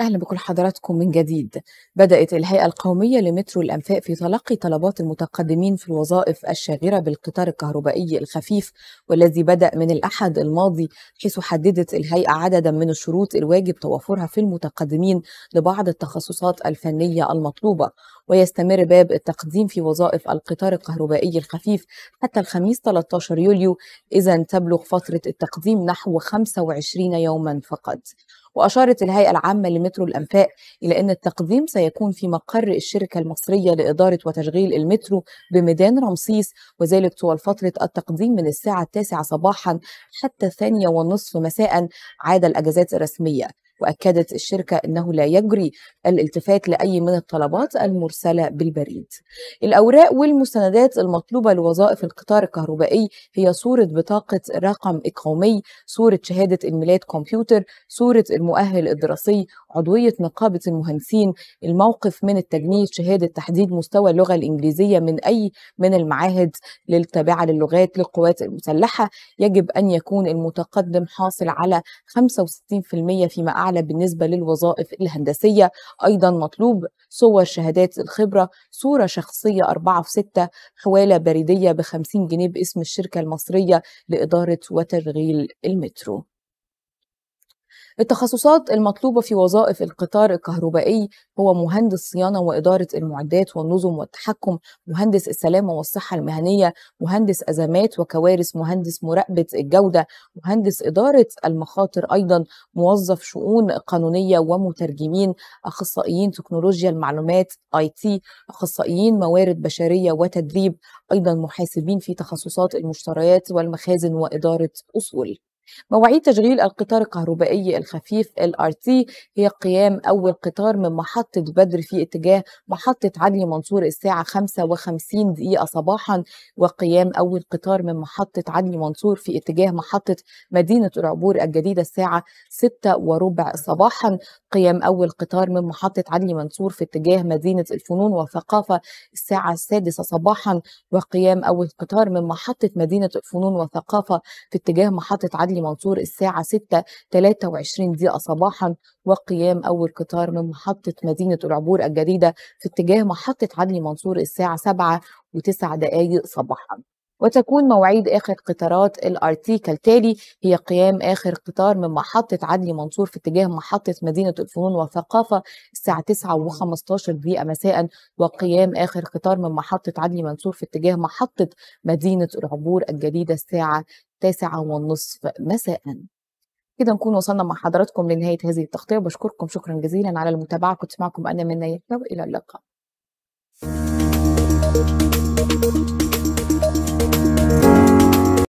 أهلا بكل حضراتكم من جديد بدأت الهيئة القومية لمترو الأنفاق في تلقي طلبات المتقدمين في الوظائف الشاغرة بالقطار الكهربائي الخفيف والذي بدأ من الأحد الماضي حيث حددت الهيئة عددا من الشروط الواجب توفرها في المتقدمين لبعض التخصصات الفنية المطلوبة ويستمر باب التقديم في وظائف القطار الكهربائي الخفيف حتى الخميس 13 يوليو إذا تبلغ فترة التقديم نحو 25 يوما فقط وأشارت الهيئة العامة لمترو الأنفاق إلى أن التقديم سيكون في مقر الشركة المصرية لإدارة وتشغيل المترو بميدان رمسيس وذلك طوال فترة التقديم من الساعة التاسعة صباحا حتى الثانية والنصف مساء عدا الأجازات الرسمية واكدت الشركه انه لا يجري الالتفات لاي من الطلبات المرسله بالبريد. الاوراق والمستندات المطلوبه لوظائف القطار الكهربائي هي صوره بطاقه رقم اقامي، صوره شهاده الميلاد كمبيوتر، صوره المؤهل الدراسي، عضويه نقابه المهندسين، الموقف من التجنيد، شهاده تحديد مستوى اللغه الانجليزيه من اي من المعاهد التابعه للغات للقوات المسلحه، يجب ان يكون المتقدم حاصل على 65% فيما أعلى أعلى بالنسبة للوظائف الهندسية أيضا مطلوب صور شهادات الخبرة صورة شخصية أربعة في ستة حوالة بريدية بخمسين جنيه باسم الشركة المصرية لإدارة وتشغيل المترو التخصصات المطلوبة في وظائف القطار الكهربائي هو مهندس صيانة وإدارة المعدات والنظم والتحكم مهندس السلامة والصحة المهنية مهندس أزمات وكوارث مهندس مراقبة الجودة مهندس إدارة المخاطر أيضا موظف شؤون قانونية ومترجمين أخصائيين تكنولوجيا المعلومات اي تي أخصائيين موارد بشرية وتدريب أيضا محاسبين في تخصصات المشتريات والمخازن وإدارة أصول مواعيد تشغيل القطار الكهربائي الخفيف LRT هي قيام أول قطار من محطة بدر في اتجاه محطة علي منصور الساعة 55 دقيقة صباحا وقيام أول قطار من محطة علي منصور في اتجاه محطة مدينة العبور الجديدة الساعة 6 وربع صباحا قيام أول قطار من محطة علي منصور في اتجاه مدينة الفنون والثقافة الساعة السادسة صباحا وقيام أول قطار من محطة مدينة الفنون والثقافة في اتجاه محطة علي محلي منصور الساعة 6:23 دقيقة صباحا وقيام أول قطار من محطة مدينة العبور الجديدة في اتجاه محطة عدلي منصور الساعة 7:09 دقائق صباحا وتكون مواعيد آخر قطارات الارتي كالتالي هي قيام آخر قطار من محطة عدلي منصور في اتجاه محطة مدينة الفنون والثقافة الساعة 9 و15 دقيقة مساء وقيام آخر قطار من محطة عدلي منصور في اتجاه محطة مدينة العبور الجديدة الساعة التاسعة والنصف مساء كده نكون وصلنا مع حضراتكم لنهاية هذه التغطية وبشكركم شكرا جزيلا على المتابعة كنت معكم أنا من نيتنا وإلى اللقاء